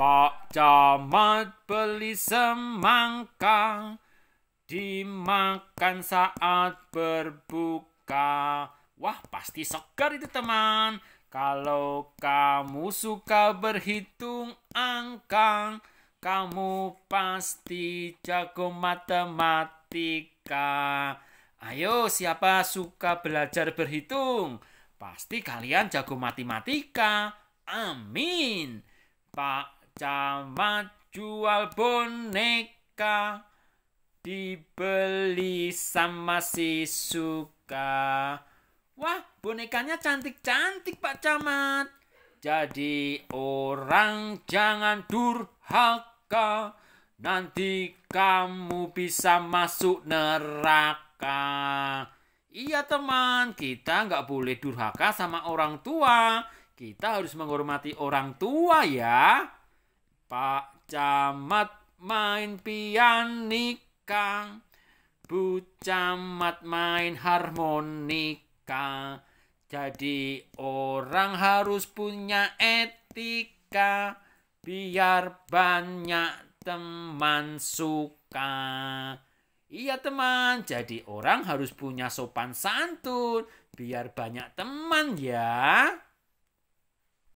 Pak Camat beli semangka dimakan saat berbuka. Wah, pasti segar itu teman. Kalau kamu suka berhitung angka, kamu pasti jago matematika. Ayo, siapa suka belajar berhitung? Pasti kalian jago matematika. Amin. Pak Camat jual boneka dibeli sama si suka. Wah, bonekanya cantik-cantik Pak Camat. Jadi orang jangan durhaka, nanti kamu bisa masuk neraka. Iya teman, kita nggak boleh durhaka sama orang tua. Kita harus menghormati orang tua ya. Pak Camat main pianika, Bu Camat main harmonika. Jadi orang harus punya etika, biar banyak teman suka. Iya teman, jadi orang harus punya sopan santun, biar banyak teman ya.